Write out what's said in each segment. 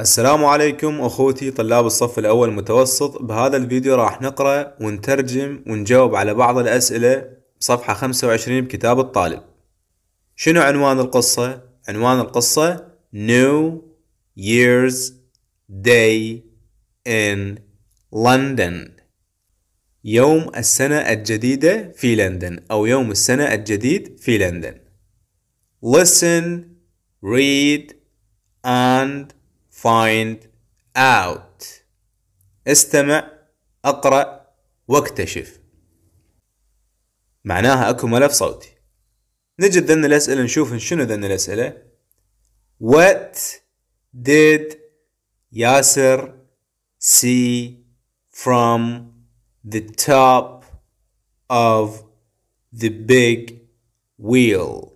السلام عليكم اخوتي طلاب الصف الاول المتوسط بهذا الفيديو راح نقرأ ونترجم ونجاوب على بعض الاسئلة صفحة 25 بكتاب الطالب شنو عنوان القصة؟ عنوان القصة New Year's Day in London يوم السنة الجديدة في لندن أو يوم السنة الجديد في لندن Listen, read and find out استمع اقرأ واكتشف معناها اكو ملف صوتي نجد ذن الاسئلة نشوف شنو ذن الاسئلة What did ياسر see from the top of the big wheel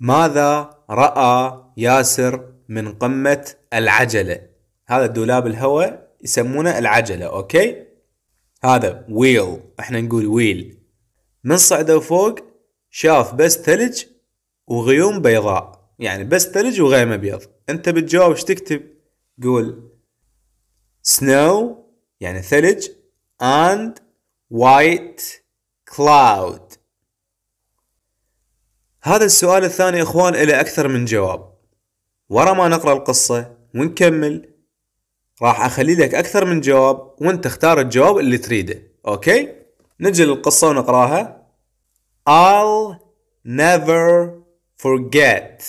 ماذا رأى ياسر من قمة العجلة هذا الدولاب الهواء يسمونه العجلة أوكي هذا ويل احنا نقول ويل من صعده فوق شاف بس ثلج وغيوم بيضاء يعني بس ثلج وغيم أبيض أنت بتجاوب ايش تكتب قول snow يعني ثلج and white cloud هذا السؤال الثاني اخوان له اكثر من جواب ورا ما نقرأ القصة ونكمل راح أخلي لك أكثر من جواب وانت اختار الجواب اللي تريده أوكي؟ نجي للقصة ونقراها I'll never forget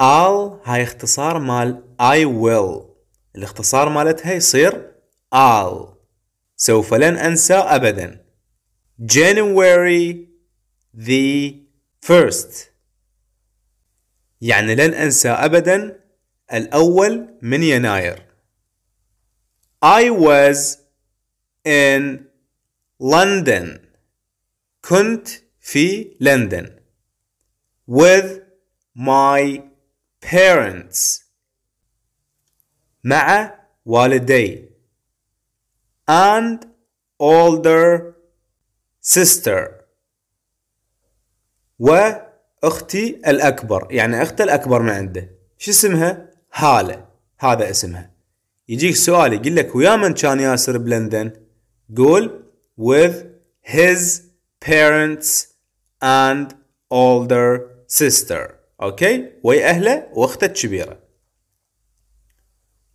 I'll هاي اختصار مال I will الاختصار مالتها يصير I'll سوف لن أنسى أبدا January the first يعني لن أنسى أبدا الأول من يناير I was in London كنت في لندن with my parents مع والدي and older sister و اختي الاكبر يعني اخته الاكبر من عنده شو اسمها هاله هذا اسمها يجيك سؤال يقول لك ويا من كان ياسر بلندن قول with his parents and older sister اوكي ويا اهله واخته الكبيره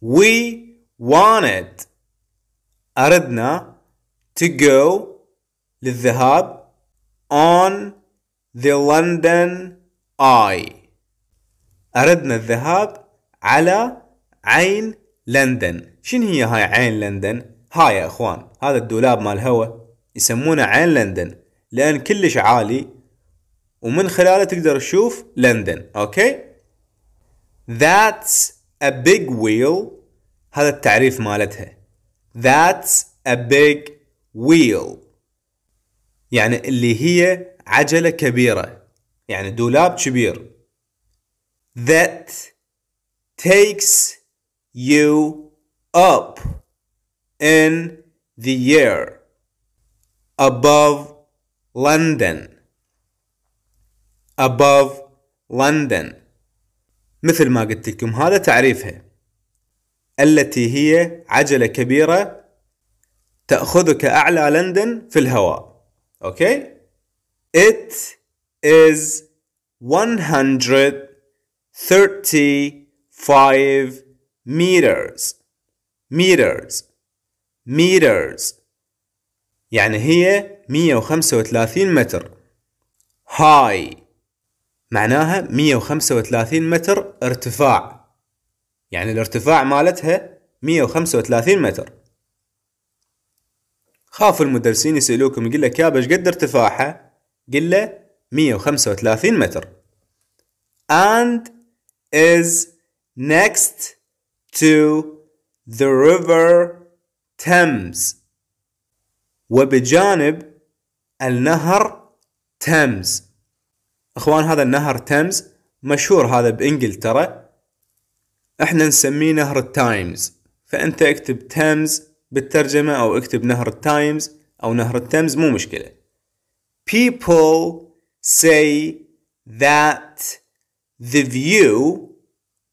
we wanted اردنا to go للذهاب on the London Eye أردنا الذهاب على عين لندن شنو هي هاي عين لندن هاي يا اخوان هذا الدولاب مال هواء يسمونه عين لندن لان كلش عالي ومن خلاله تقدر تشوف لندن اوكي That's a big wheel هذا التعريف مالتها That's a big wheel يعني اللي هي عجلة كبيرة يعني دولاب كبير that takes you up in the year above London above London مثل ما قلت لكم هذا تعريفها التي هي عجلة كبيرة تأخذك أعلى لندن في الهواء أوكي It is 135 meters meters meters يعني هي 135 متر high معناها 135 متر ارتفاع يعني الارتفاع مالتها 135 متر خاف المدرسين يسألوكم يقول لك يا ايش قد ارتفاعها قله 135 متر and is next to the river Thames وبجانب النهر Thames اخوان هذا النهر Thames مشهور هذا بانجلترا احنا نسميه نهر التايمز فانت اكتب Thames بالترجمة او اكتب نهر التايمز او نهر التيمز مو مشكلة people say that the view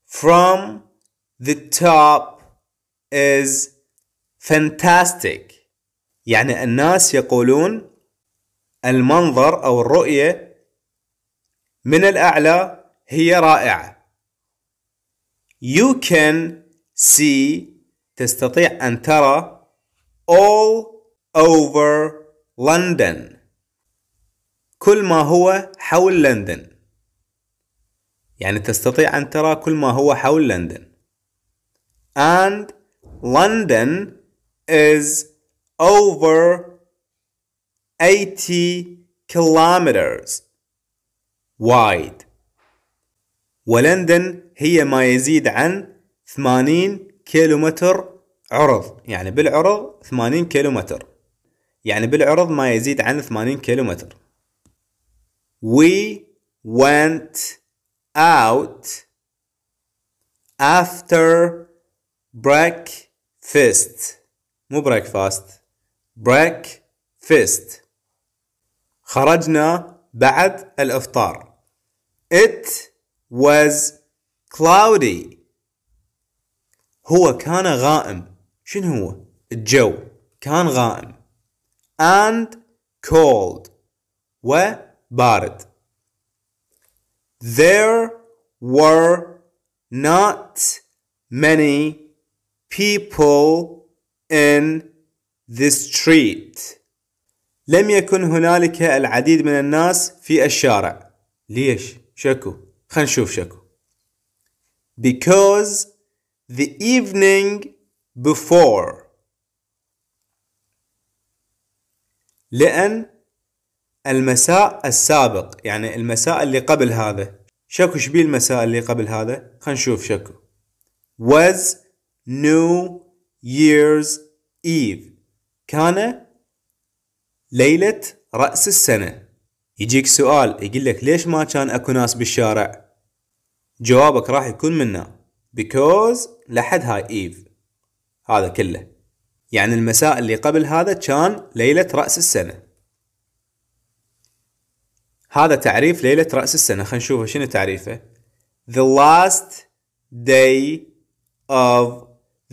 from the top is fantastic يعني الناس يقولون المنظر أو الرؤية من الأعلى هي رائعة You can see تستطيع أن ترى all over London كل ما هو حول لندن يعني تستطيع أن ترى كل ما هو حول لندن and London is over 80 kilometers wide ولندن هي ما يزيد عن 80 كيلومتر عرض يعني بالعرض 80 كيلومتر يعني بالعرض ما يزيد عن 80 كيلومتر We went out after breakfast مو breakfast breakfast خرجنا بعد الإفطار It was cloudy هو كان غائم شنو هو؟ الجو كان غائم and cold و بارد There were not many people in the street لم يكن هنالك العديد من الناس في الشارع ليش شكو خلينا نشوف شكو because the evening before لأن المساء السابق يعني المساء اللي قبل هذا شكو شبيه المساء اللي قبل هذا خلينا نشوف شكو was New Year's Eve كان ليلة رأس السنة يجيك سؤال يقول لك ليش ما كان اكو ناس بالشارع جوابك راح يكون منا because لحد هاي ايف هذا كله يعني المساء اللي قبل هذا كان ليلة رأس السنة هذا تعريف ليلة رأس السنة خلينا نشوف شنو تعريفه The last day of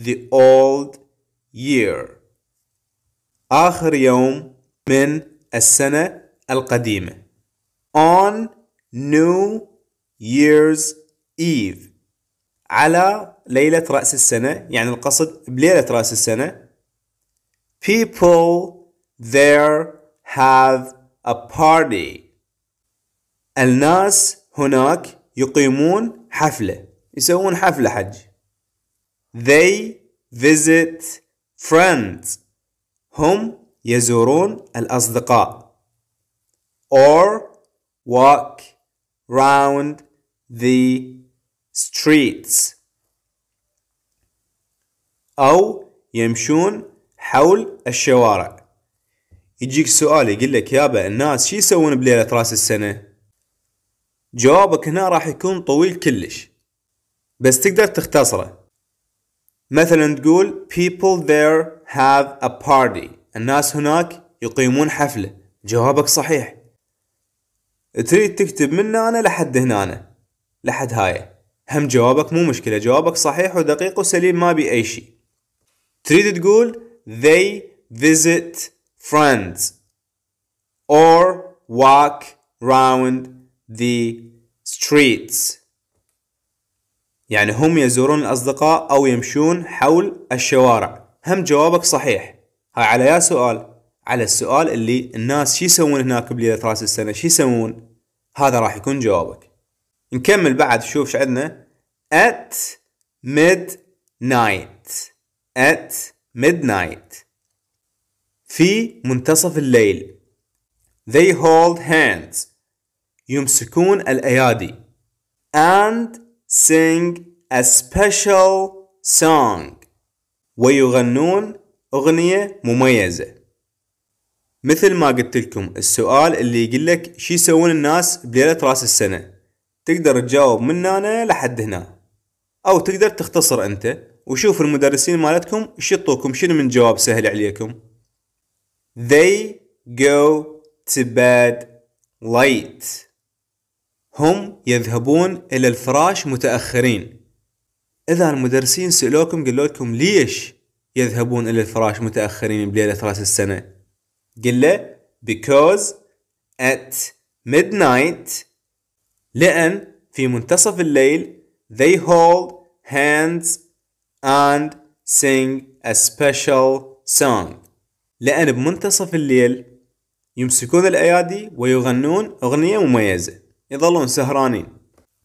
the old year آخر يوم من السنة القديمة On New Year's Eve على ليلة رأس السنة يعني القصد بليلة رأس السنة People there have a party الناس هناك يقيمون حفلة يسوون حفلة حج They visit friends هم يزورون الأصدقاء or walk round the streets أو يمشون حول الشوارع يجيك سؤال يقول لك يابا الناس شو يسوون بليلة راس السنة؟ جوابك هنا راح يكون طويل كلش بس تقدر تختصره مثلا تقول people there have a party الناس هناك يقيمون حفلة جوابك صحيح تريد تكتب من هنا لحد هنا لحد هاي هم جوابك مو مشكلة جوابك صحيح ودقيق وسليم ما بي أي شيء تريد تقول they visit friends or walk round the streets يعني هم يزورون الأصدقاء أو يمشون حول الشوارع هم جوابك صحيح هاي على يا سؤال على السؤال اللي الناس شي يسوون هناك بليلة راس السنة شي يسوون هذا راح يكون جوابك نكمل بعد شوف شو عندنا at midnight at midnight في منتصف الليل they hold hands يمسكون الأيادي and sing a special song ويغنون أغنية مميزة مثل ما قلت لكم السؤال اللي يقول لك شو يسوون الناس بليلة راس السنة تقدر تجاوب من هنا لحد هنا أو تقدر تختصر أنت وشوف المدرسين مالتكم ايش يعطوكم شنو من جواب سهل عليكم They go to bed late هم يذهبون إلى الفراش متأخرين إذا المدرسين سألوكم قالوا لكم ليش يذهبون إلى الفراش متأخرين بليلة رأس السنة قل له because at midnight لأن في منتصف الليل they hold hands and sing a special song لأن بمنتصف الليل يمسكون الأيادي ويغنون أغنية مميزة يظلون سهرانين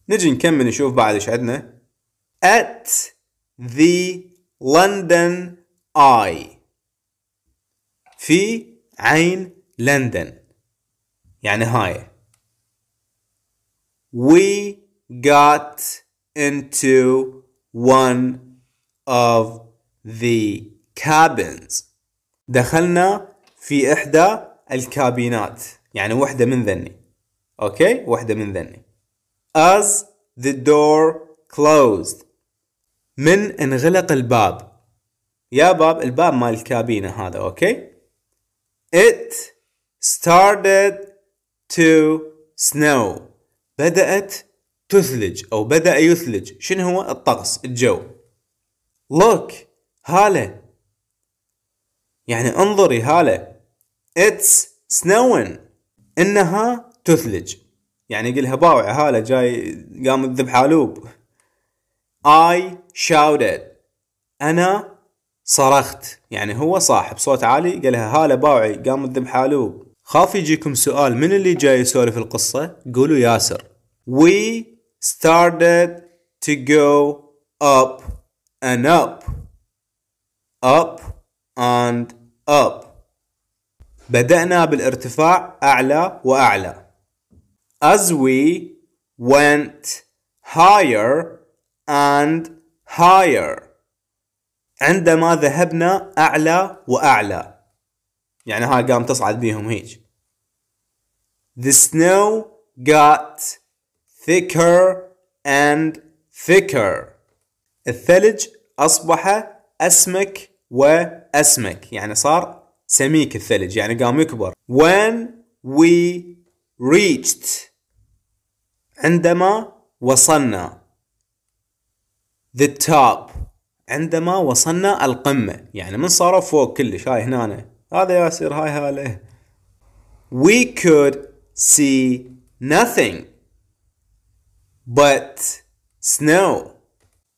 نجي نكمل نشوف بعد ايش عندنا at the London Eye في عين لندن يعني هاي we got into one of the cabins دخلنا في إحدى الكابينات يعني وحدة من ذني اوكي واحدة من ذني as the door closed من انغلق الباب يا باب الباب مال الكابينة هذا اوكي it started to snow بدأت تثلج أو بدأ يثلج شنو هو الطقس الجو look هالة يعني انظري هالة it's snowing إنها تثلج يعني يقول لها باوع هاله جاي قام تذب حالوب I shouted أنا صرخت يعني هو صاحب صوت عالي قال لها هاله باوعي قام تذب حالوب خاف يجيكم سؤال من اللي جاي يسولف القصة قولوا ياسر We started to go up and up up and up بدأنا بالارتفاع أعلى وأعلى as we went higher and higher عندما ذهبنا أعلى وأعلى يعني هاي قام تصعد بيهم هيج The snow got thicker and thicker الثلج أصبح أسمك وأسمك يعني صار سميك الثلج يعني قام يكبر When we reached عندما وصلنا the top عندما وصلنا القمة يعني من صاروا فوق كلش هاي هنا هذا ياسر هاي هاله we could see nothing but snow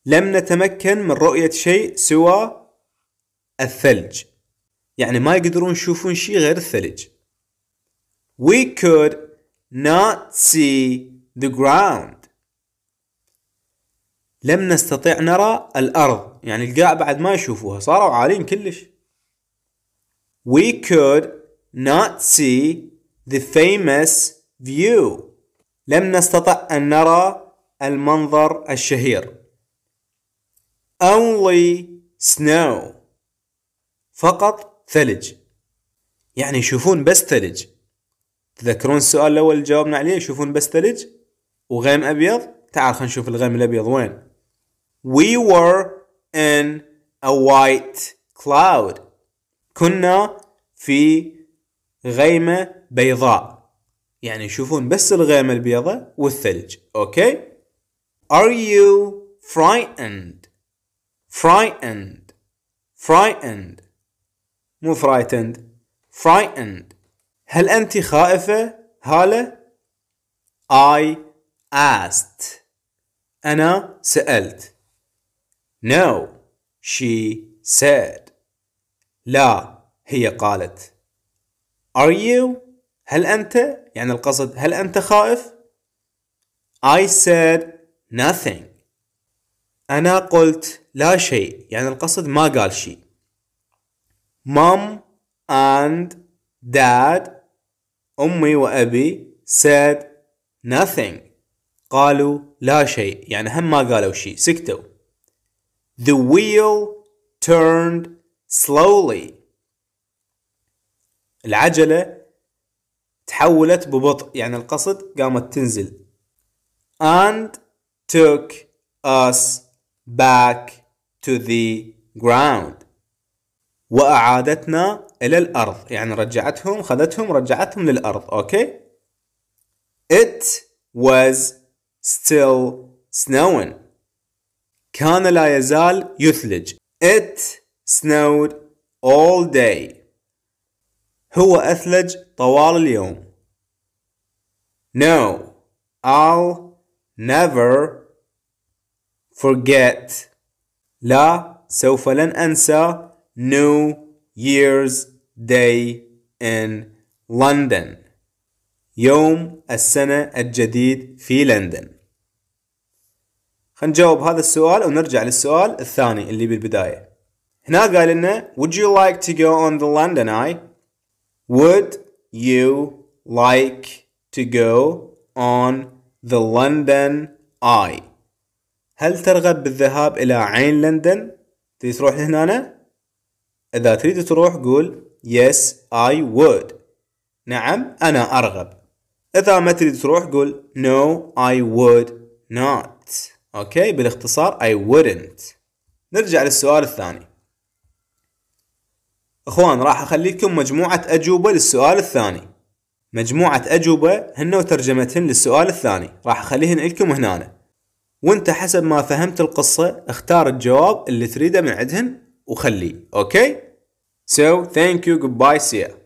لم نتمكن من رؤية شيء سوى الثلج يعني ما يقدرون يشوفون شيء غير الثلج we could not see the ground لم نستطع نرى الأرض يعني القاع بعد ما يشوفوها صاروا عالين كلش we could not see the famous view لم نستطع أن نرى المنظر الشهير only snow فقط ثلج يعني يشوفون بس ثلج تذكرون السؤال الأول اللي جاوبنا عليه يشوفون بس ثلج وغيم ابيض تعال خلينا نشوف الغيم الابيض وين we were in a white cloud كنا في غيمة بيضاء يعني يشوفون بس الغيمة البيضاء والثلج اوكي are you frightened frightened frightened مو frightened frightened هل أنت خائفة هالة I asked أنا سألت No she said لا هي قالت Are you هل أنت يعني القصد هل أنت خائف I said nothing أنا قلت لا شيء يعني القصد ما قال شيء Mom and Dad أمي وأبي said nothing قالوا لا شيء يعني هم ما قالوا شيء سكتوا The wheel turned slowly العجلة تحولت ببطء يعني القصد قامت تنزل and took us back to the ground وأعادتنا إلى الأرض يعني رجعتهم خذتهم رجعتهم للأرض أوكي okay? It was still snowing. كان لا يزال يثلج. It snowed all day. هو أثلج طوال اليوم. No, I'll never forget. لا سوف لن أنسى New Year's Day in London. يوم السنة الجديد في لندن نجاوب هذا السؤال ونرجع للسؤال الثاني اللي بالبداية هنا قال لنا Would you like to go on the London Eye? Would you like to go on the London Eye? هل ترغب بالذهاب إلى عين لندن؟ تريد تروح هنا؟ إذا تريد تروح قول Yes I would نعم أنا أرغب اذا ما تريد تروح قول no I would not اوكي بالاختصار I wouldn't نرجع للسؤال الثاني اخوان راح اخليكم مجموعة اجوبة للسؤال الثاني مجموعة اجوبة هن وترجمتهن للسؤال الثاني راح اخليهن لكم هنا وانت حسب ما فهمت القصة اختار الجواب اللي تريده من عندهن وخليه اوكي So thank you goodbye see ya